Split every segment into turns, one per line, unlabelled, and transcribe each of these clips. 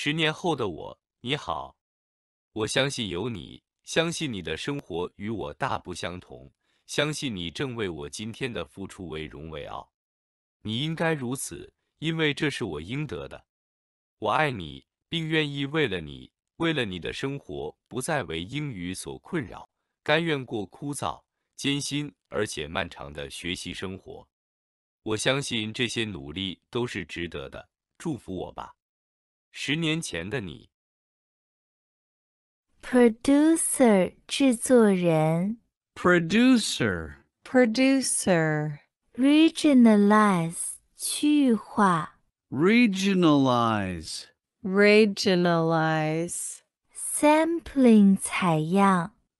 十年后的我，你好！我相信有你，相信你的生活与我大不相同，相信你正为我今天的付出为荣为傲。你应该如此，因为这是我应得的。我爱你，并愿意为了你，为了你的生活不再为英语所困扰，甘愿过枯燥、艰辛而且漫长的学习生活。我相信这些努力都是值得的。祝福我吧。十年前的你。producer
producer
producer regionalize
regionalize
regionalize sampling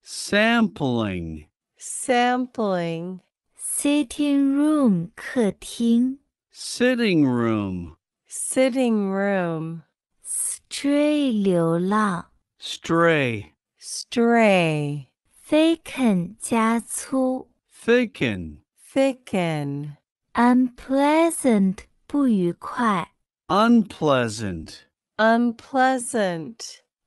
sampling
sampling sitting room 客厅
sitting room
sitting room Stray,
stray.
unpleasant unpleasant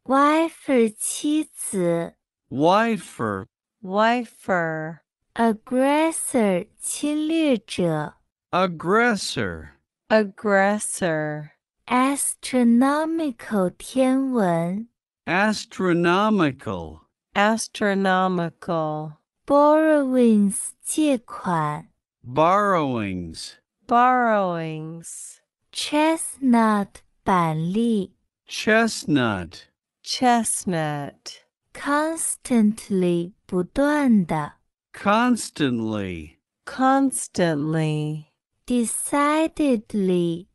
wifer thicken，unpleasant
wifer
Wifer, aggressor wife。aggressor
Aggressor,
aggressor astronomical 天文
astronomical
astronomical borrowings 借款
borrowings
borrowings chestnut 板栗
chestnut
chestnut constantly 不断的
constantly
constantly decidedly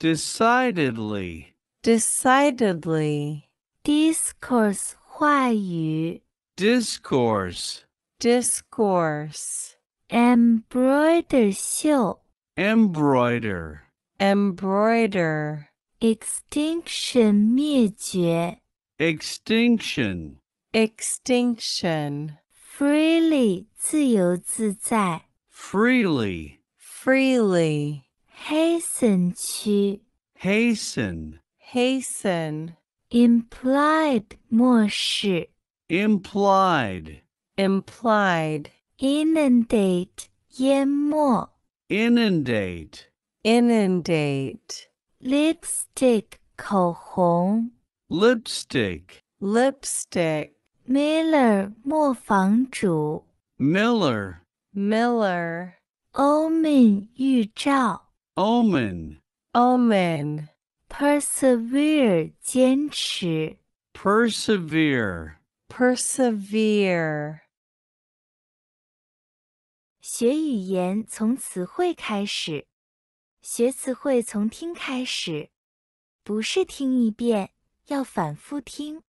decidedly
decidedly discourse 话语
discourse
discourse embroider 绣
embroider
embroider extinction 灭绝
extinction
extinction freely 自由自在 freely freely hasten 去 hasten hasten implied 漠视 implied implied inundate 淹没 inundate inundate lipstick 口红
lipstick
lipstick Miller 磨坊主
Miller
Miller Omen 预兆
Omen,
omen. Persevere, 坚持
Persevere,
persevere. 学语言从词汇开始，学词汇从听开始，不是听一遍，要反复听。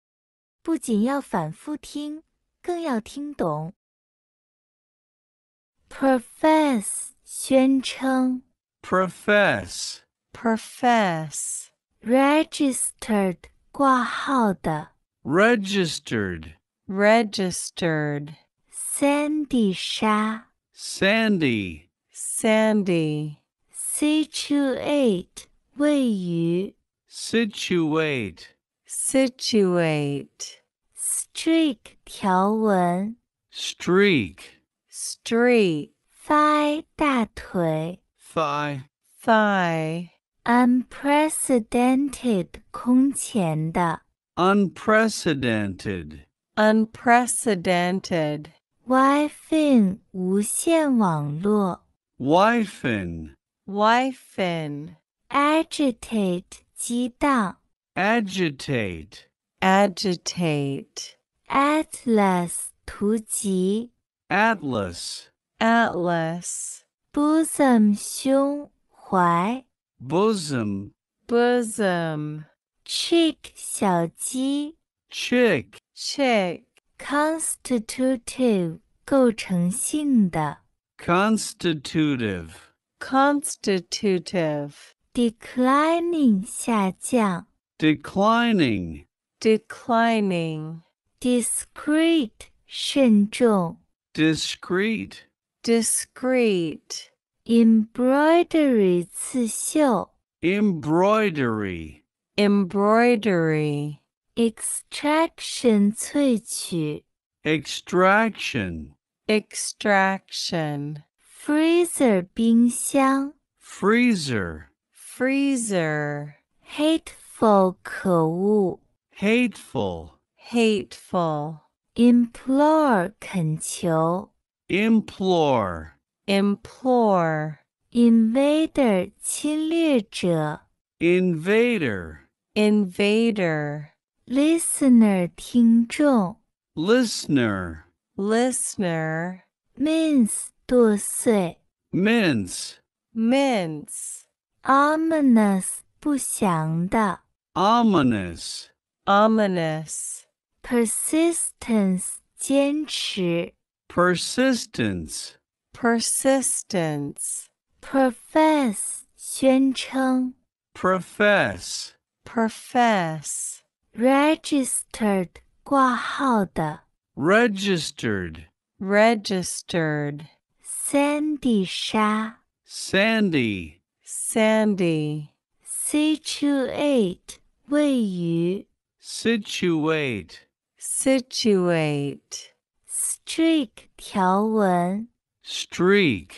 不仅要反复听，更要听懂。Profess, 宣称。
profess,
profess, registered 挂号的
registered,
registered, Sha.
sandy,
sandy, situate 位于
situate,
situate, streak 条纹
streak,
streak, 发大腿 thigh, thigh. Unprecedented 空前的
unprecedented,
unprecedented. Wi-Fi 无线网络
wifin,
Wi-Fi agitate 激荡 agitate, agitate. Atlas 图集 atlas, atlas bosom 胸怀
，bosom
bosom cheek chick. cheek constitutive 构成性的
，constitutive
constitutive declining 下降
，declining
declining discreet 慎重
，discreet
discreet embroidery 刺绣
embroidery
embroidery extraction 萃取
extraction
extraction freezer 冰箱
freezer
freezer hateful 可恶 hateful hateful implore 恳求 implore, implore, invader 侵略者
invader,
invader, listener 听众
listener,
listener, mince 剁碎
mince,
mince, ominous 不祥的
ominous,
ominous, persistence 坚持
persistence,
persistence, profess 宣称
profess,
profess, registered 挂号的
registered,
registered, sandy Sha,
sandy,
sandy, situate 位于 situate, situate streak 条纹，streak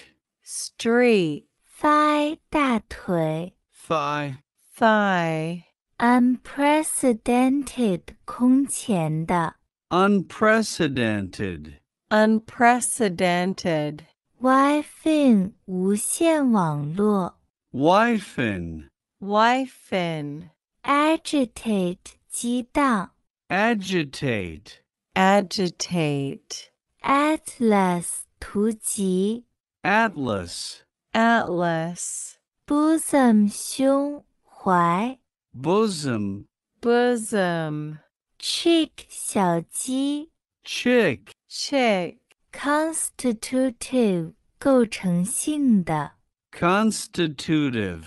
streak 腮大腿，thigh thigh unprecedented 空前的
，unprecedented
unprecedented Wi-Fi 无线网络
，Wi-Fi
Wi-Fi agitate 激荡
，agitate
agitate atlas 图集 atlas atlas bosom 胸怀
bosom
bosom chick 小鸡
chick
chick constitutive 构成性的
constitutive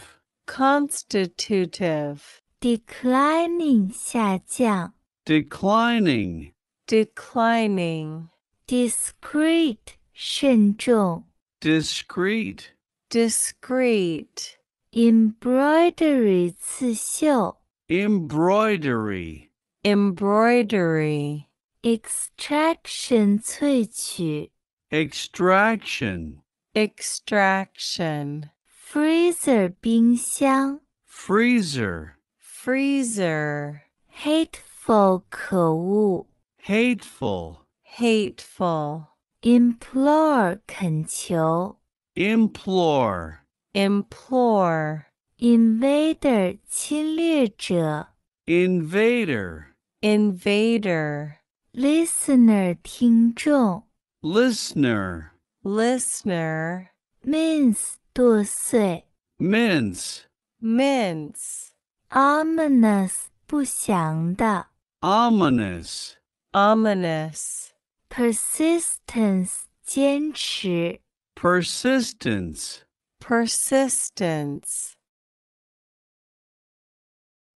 constitutive declining 下降
declining
declining discreet 慎重
discreet
discreet embroidery 刺绣
embroidery
embroidery extraction 萃取
extraction
extraction freezer 冰箱
freezer
freezer hateful 可恶 hateful, hateful, implore 恳求 implore, implore, invader 侵略者
invader,
invader, listener 听众
listener,
listener, mince 剁碎
mince,
mince, ominous 不祥的
ominous,
Ominous persistence，坚持 persistence persistence。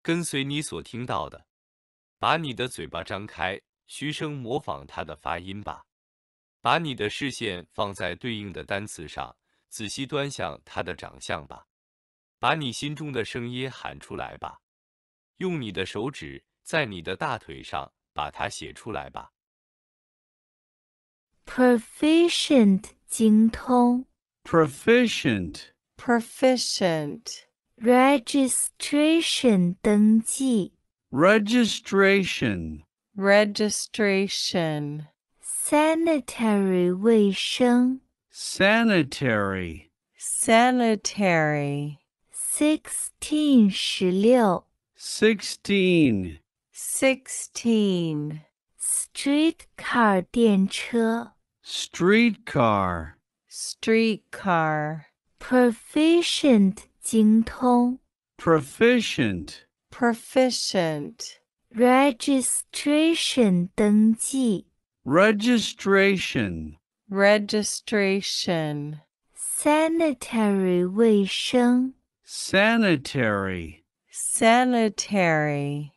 跟随你所听到的，把你的嘴巴张开，徐声模仿它的发音吧。把你的视线放在对应的单词上，仔细端详它的长相吧。把你心中的声音喊出来吧。用你的手指在你的大腿上。把它写出来吧。proficient 精通
，proficient
proficient registration 登记
，registration
registration sanitary 卫生
，sanitary
sanitary sixteen sixteen streetcar 电车
streetcar
streetcar proficient 精通
proficient
proficient registration 登记
registration
registration sanitary 卫生
sanitary
sanitary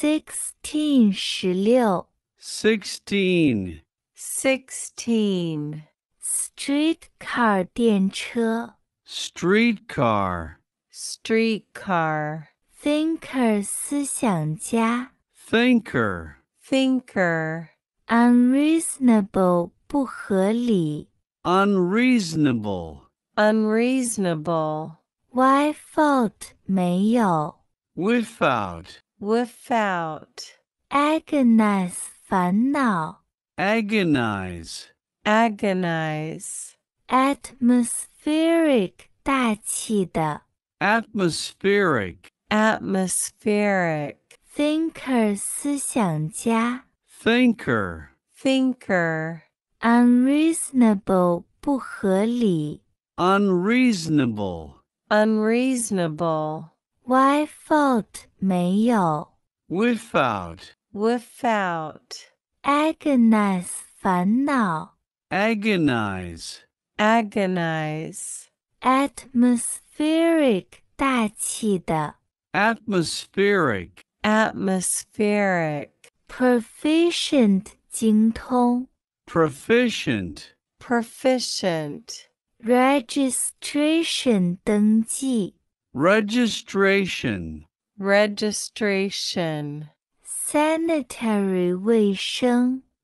sixteen 十六
sixteen
sixteen streetcar 电车
streetcar
streetcar thinker 思想家
thinker
thinker unreasonable 不合理
unreasonable
unreasonable why fault 没有 without without agonize 烦恼
agonize
agonize atmospheric 大气的
atmospheric
atmospheric thinker 思想家
thinker
thinker unreasonable 不合理
unreasonable
unreasonable without 没有
，without
without agonize 烦恼
，agonize
agonize atmospheric 大气的
，atmospheric
atmospheric proficient 精通
，proficient
proficient registration 登记。
registration,
registration, sanitary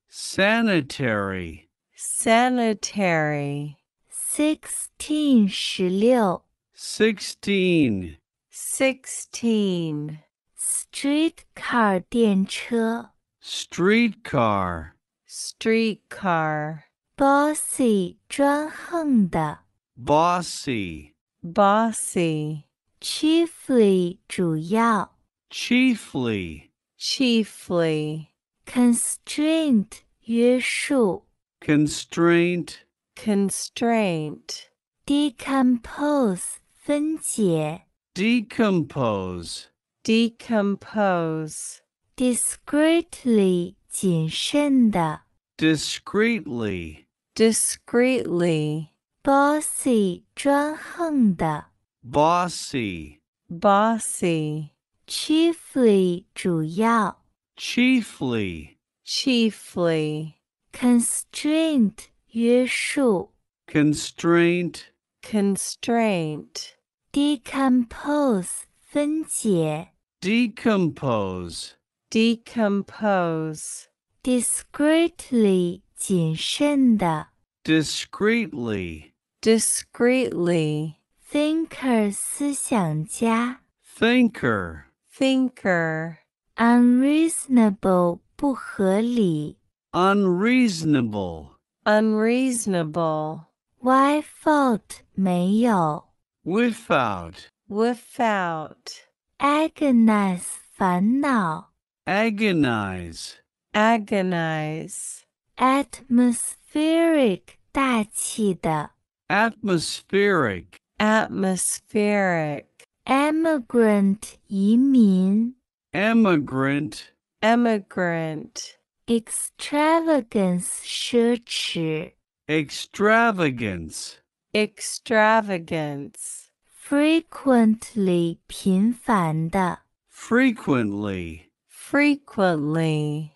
sanitary,
sanitary, sixteen 十六 sixteen, sixteen, streetcar 电车
streetcar,
streetcar, bossy 专横的
bossy,
bossy chiefly 主要
chiefly
chiefly constraint 约束
constraint
constraint decompose 分解
decompose
decompose discreetly 谨慎的
discreetly
discreetly bossy 专横的
bossy,
bossy. 驱费主要
chiefly,
chiefly. constraint 约束 constraint, constraint. decompose 分解
decompose,
decompose. discreetly 谨慎的
discreetly,
discreetly thinker 思想家
thinker
thinker unreasonable 不合理
unreasonable
unreasonable why fault 没有
without
without agonize 烦恼
agonize
agonize atmospheric 大气的
atmospheric
atmospheric emigrant 移民
emigrant
emigrant extravagance 奢侈
extravagance
extravagance frequently 频繁的
frequently
frequently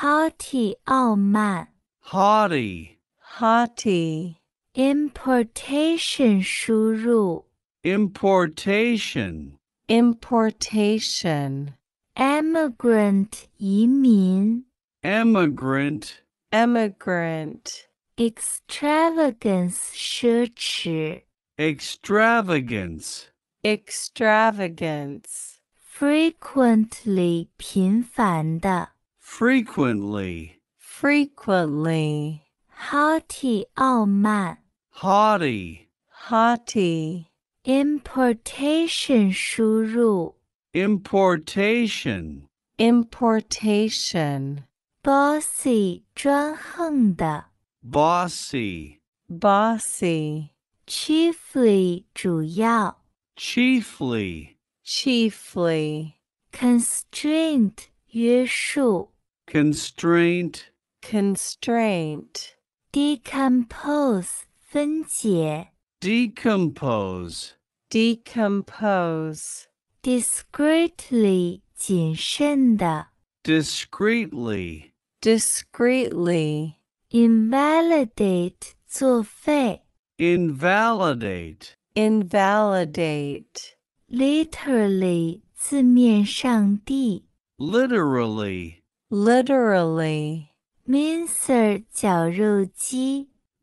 haughty 傲慢 oh haughty haughty Importation 输入 importation importation emigrant 移民
immigrant.
emigrant extravagance 奢侈
extravagance
extravagance frequently 频繁的
frequently
frequently 好体傲慢
haughty,
haughty. Importation 输入 importation, importation. Bossy 专横的
bossy,
bossy. Chiefly 主要
chiefly,
chiefly. Constraint 约束
constraint,
constraint. Decompose 分解
decompose
decompose discreetly 谨慎的
discreetly
discreetly invalidate 作废
invalidate
invalidate literally 字面上地
literally
literally mincer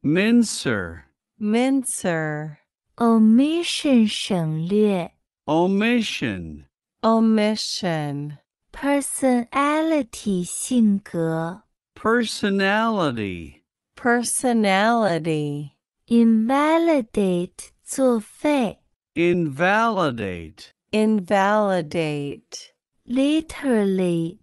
Mincer.
Mincer. Omission
omission,
Omission. Personality 性格。
Personality.
Personality. Invalidate 作废。
Invalidate.
Invalidate. Literally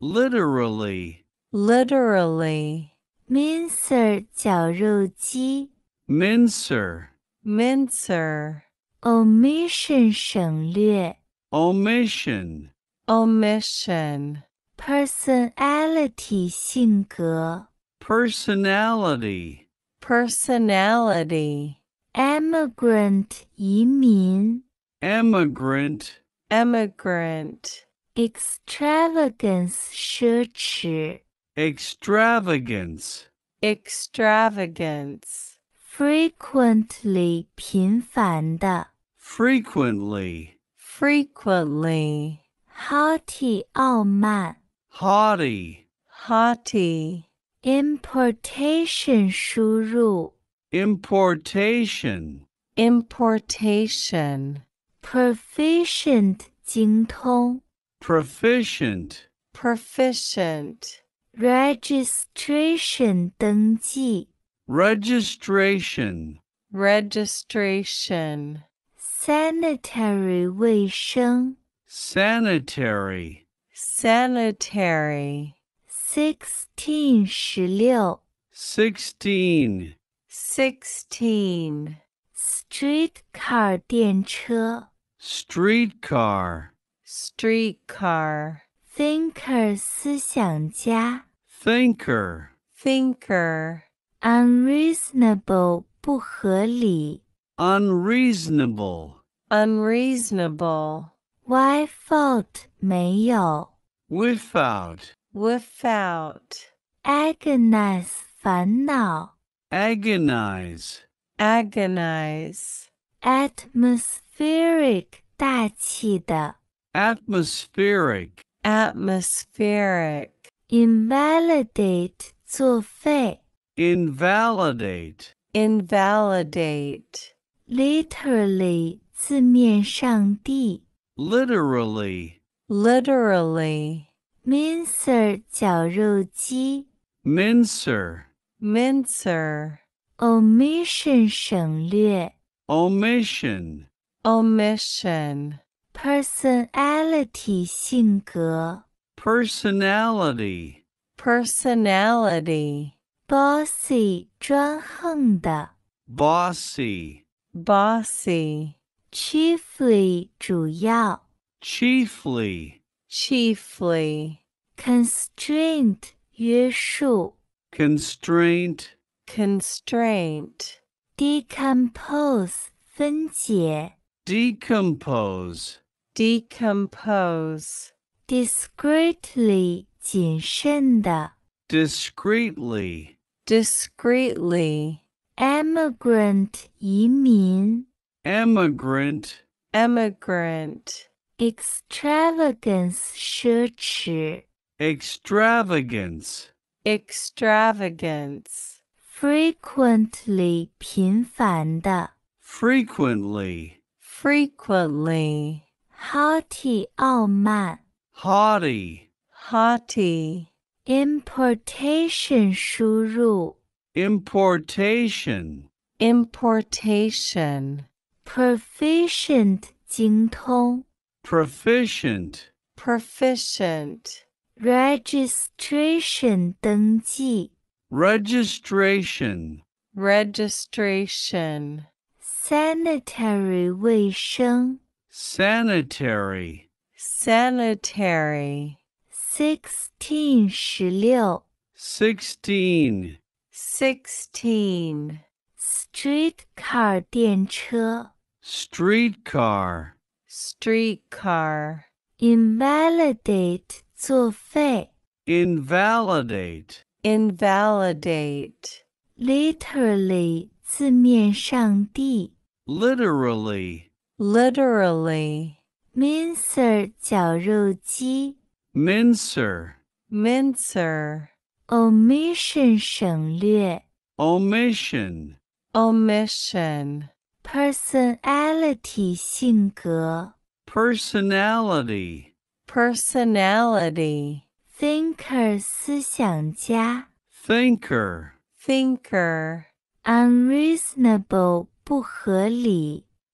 Literally.
Literally mincer 绞肉机
，mincer
mincer omission 省略
，omission
omission personality 性格
，personality
personality immigrant
immigrant
extravagance 奢侈。
extravagance,
extravagance, frequently 频繁的
frequently,
frequently, haughty 傲慢
haughty,
haughty, importation 输入 importation, importation, proficient 精通
proficient,
proficient registration 登记 registration registration sanitary 卫生 sanitary sanitary 16 16 16 streetcar 电车 streetcar streetcar thinker 思想家
thinker,
thinker, unreasonable, 不合理,
unreasonable,
unreasonable, why fault, 没有,
without,
without, agonize, 烦恼,
agonize,
agonize, atmospheric, 大气的,
atmospheric,
atmospheric invalidate 作废
invalidate
invalidate literally 字面上地
literally
literally mincer 绞肉机
mincer
mincer omission 省略
omission
omission personality 性格
personality,
personality, bossy 专横的
bossy,
bossy, chiefly 主要
chiefly,
chiefly, constraint 约束
constraint,
constraint, decompose 分解
decompose,
decompose discreetly 谨慎的
discreetly
discreetly emigrant 移民
emigrant
emigrant extravagance 奢侈
extravagance
extravagance frequently 频繁的
frequently
frequently haughty 傲慢
haughty,
haughty. Importation 输入 importation, importation. Proficient 精通
proficient,
proficient. Registration 登记
registration,
registration. Sanitary 卫生
sanitary,
Sanitary. Sixteen. 十六.
Sixteen.
Sixteen. Streetcar 电车.
Streetcar.
Streetcar. Invalidate 作废.
Invalidate.
Invalidate. Literally 字面上地.
Literally.
Literally mincer 绞肉机
mincer
mincer omission 省略
omission
omission personality
personality
personality thinker thinker thinker unreasonable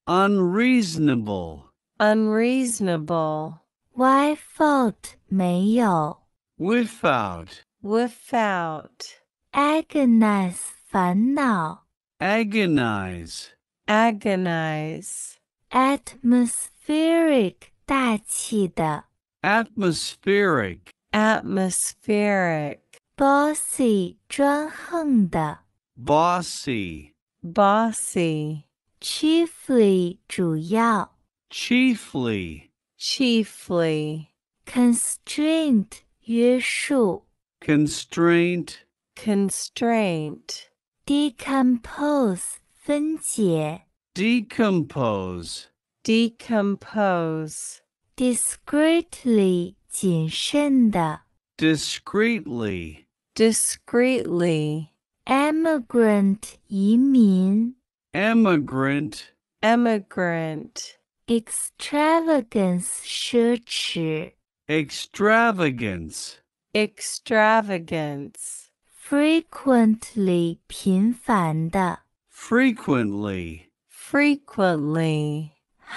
unreasonable
unreasonable.，why fault 没有
without
without, agonize now.
agonize,
agonize, atmospheric 大气的
atmospheric,
atmospheric, bossy 专横的
bossy,
bossy, chiefly 主要
Chiefly.
Chiefly. Constraint. 约束. Constraint. Constraint. Decompose. 分解. Decompose. Decompose. Discreetly. 谨慎的.
Discreetly.
Discreetly. Emigrant. 移民.
Emigrant.
Emigrant extravagance 奢侈
extravagance
extravagance frequently 频繁的
frequently frequently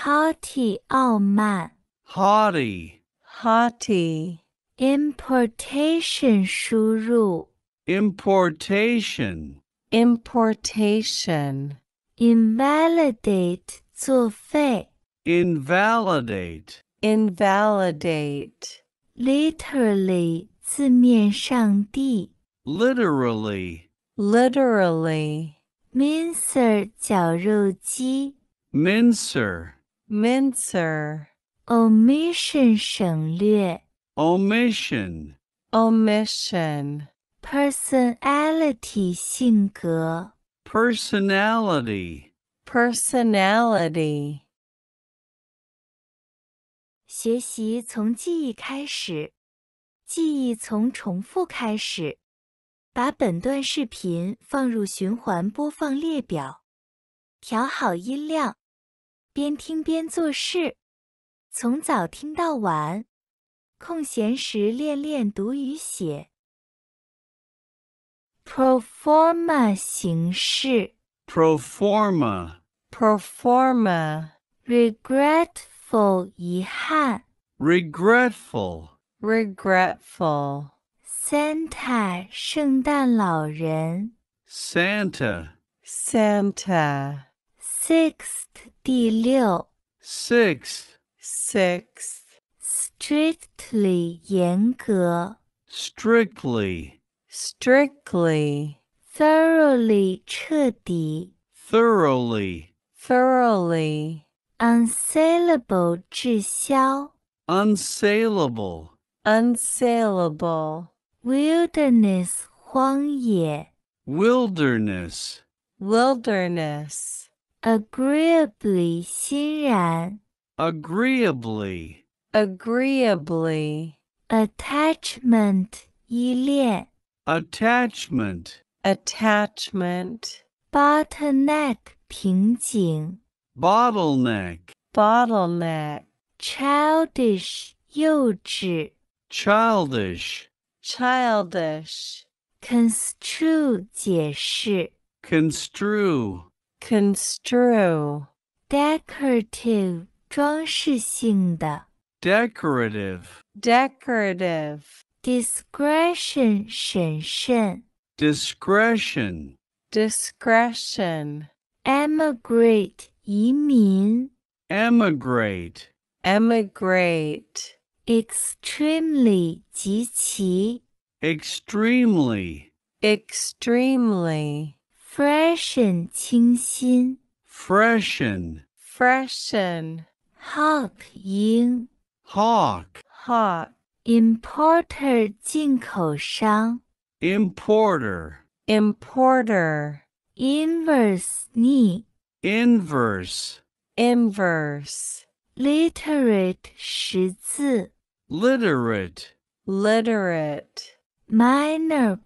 haughty 傲慢
haughty
haughty importation 输入 importation importation invalidate 作废
invalidate,
invalidate, literally 字面上的
literally,
literally, mincer 绞肉机
mincer,
mincer, omission 省略
omission,
omission, personality 性格 personality, personality. 学习从记忆开始，记忆从重复开始。把本段视频放入循环播放列表，调好音量，边听边做事。从早听到晚，空闲时练练读与写。Proforma 形式。
Proforma。
Proforma。Regret。否遗憾
，regretful
regretful。Santa 圣诞老人
，Santa
Santa。Sixth 第六，sixth Strictly, 严格，strictly strictly。Thoroughly 彻底
，thoroughly
thoroughly。Unsaleable 滞销。
Unsaleable.
Unsaleable. Wilderness 荒野。
Wilderness.
Wilderness. Agreeably 欣然。
Agreeably.
Agreeably. Attachment 依恋。
Attachment.
Attachment. Bottleneck 瓶颈。
bottleneck,
bottleneck, childish, 幼稚,
childish,
childish, construe, 解释,
construe,
construe, decorative, 装饰性的,
decorative,
decorative, discretion, 审慎,
discretion,
discretion, emigrate, 移民
emigrate,
emigrate, extremely 极其
extremely,
extremely, freshen 清新
freshen,
freshen, hawk 鹰 hawk, hawk, importer 进口商 importer, importer, inverse 逆
Inverse.
Inverse. Literate
Literate.
Literate. Minor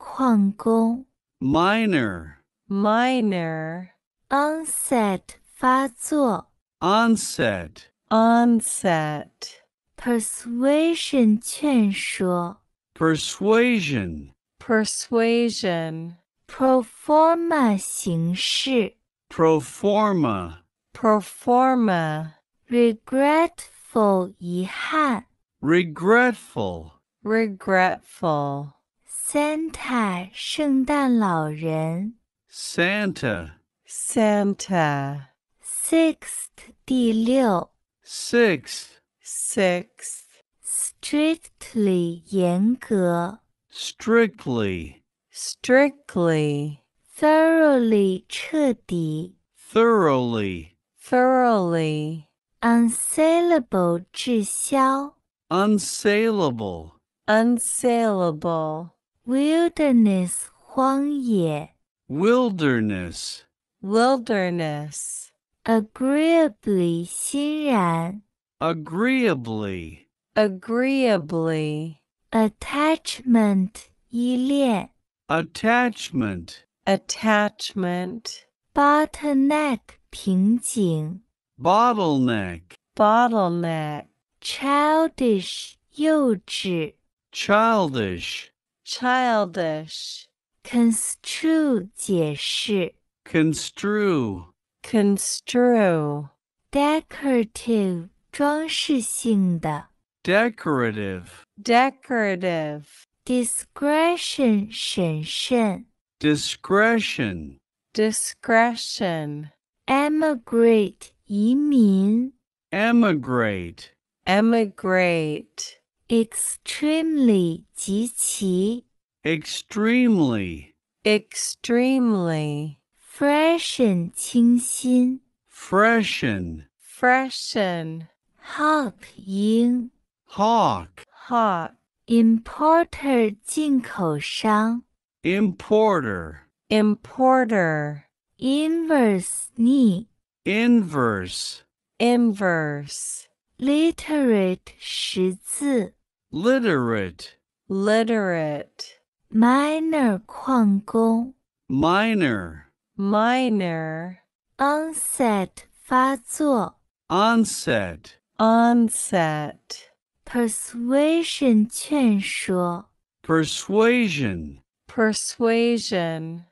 Miner.
Minor. Onset 发作。
Onset.
Onset. Persuasion 劝说。
Persuasion.
Persuasion. Proforma 形式。
Proforma.
Proforma. Regretful 遗憾.
Regretful.
Regretful. Santa 圣诞老人.
Santa.
Santa. Sixth 第六. Sixth. Sixth. Strictly 严格. Strictly. Strictly thoroughly 彻底
thoroughly
thoroughly unsalable 滞销
unsalable
unsalable wilderness 荒野
wilderness
wilderness agreeably 欣然
agreeably
agreeably attachment 依恋
attachment
attachment, bottleneck 瓶颈
bottleneck,
bottleneck, childish 幼稚
childish,
childish, construe 解释
construe,
construe, decorative 装饰性的
decorative,
decorative, discretion 审慎
discretion,
discretion, emigrate, 移民
emigrate,
emigrate, extremely, 极其
extremely,
extremely, freshen, 清新 freshen, freshen, hawk, 鹰 hawk, hot, importer, 进口商 importer, importer, inverse, 니,
inverse,
inverse, literate, 识字,
literate,
literate, minor, 矿工,
minor,
minor, onset, 发作,
onset,
onset, persuasion, 劝说,
persuasion
Persuasion。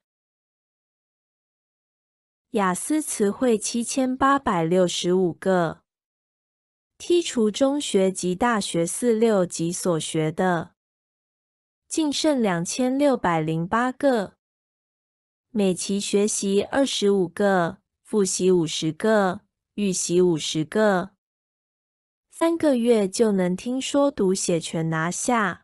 雅思词汇七千八百六十五个，剔除中学及大学四六级所学的，净剩两千六百零八个。每期学习二十五个，复习五十个，预习五十个，三个月就能听说读写全拿下。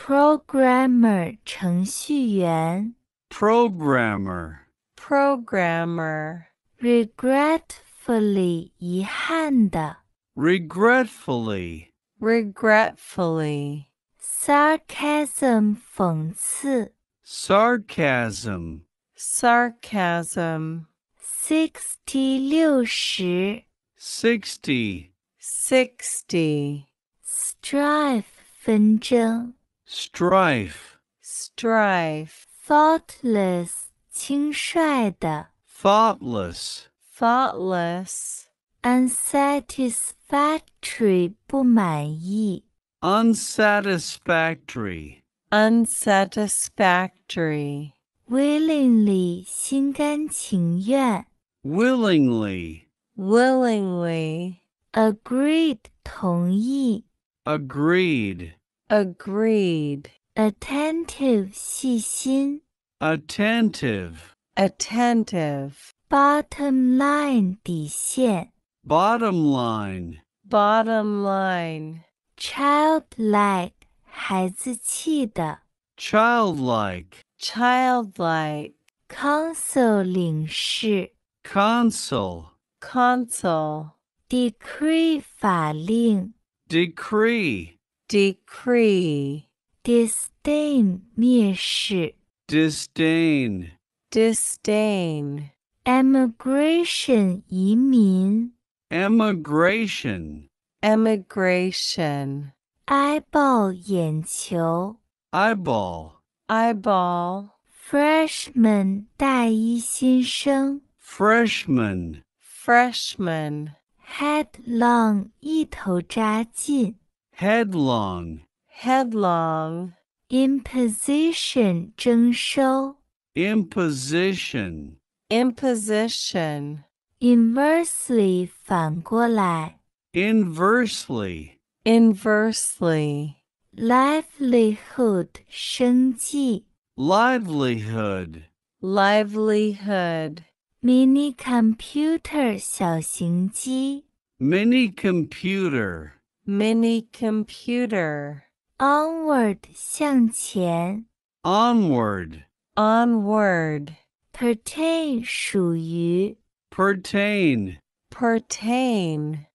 programmer 程序员
programmer
programmer regretfully 遗憾的
regretfully
regretfully sarcasm 讽刺
sarcasm
sarcasm sixty 60
sixty
sixty strive 纷争
strife,
strife, thoughtless, 轻率的
thoughtless,
thoughtless, unsatisfactory, 不满意 unsatisfactory, unsatisfactory, willingly, 心甘情愿 willingly, willingly, agreed, 同意
agreed,
Agreed. Attentive 细心
Attentive.
Attentive. Bottom line 底线
Bottom line.
Bottom line. Childlike 孩子气的 Childlike. Childlike. Consul 领事 Consul. Consul. Decree 法令
Decree
decree disdain 蔑视
disdain
disdain emigration 移民 emigration emigration eyeball eyeball freshman 大一新生
freshman
freshman headlong 一头扎进 headlong, headlong, imposition 征收
imposition,
imposition, inversely 反过来 inversely, inversely, livelihood 生计
livelihood,
livelihood, mini computer 小型机
mini computer
mini computer. Onward 向前 Onward. Onward. pertain 属于 Pertain. Pertain.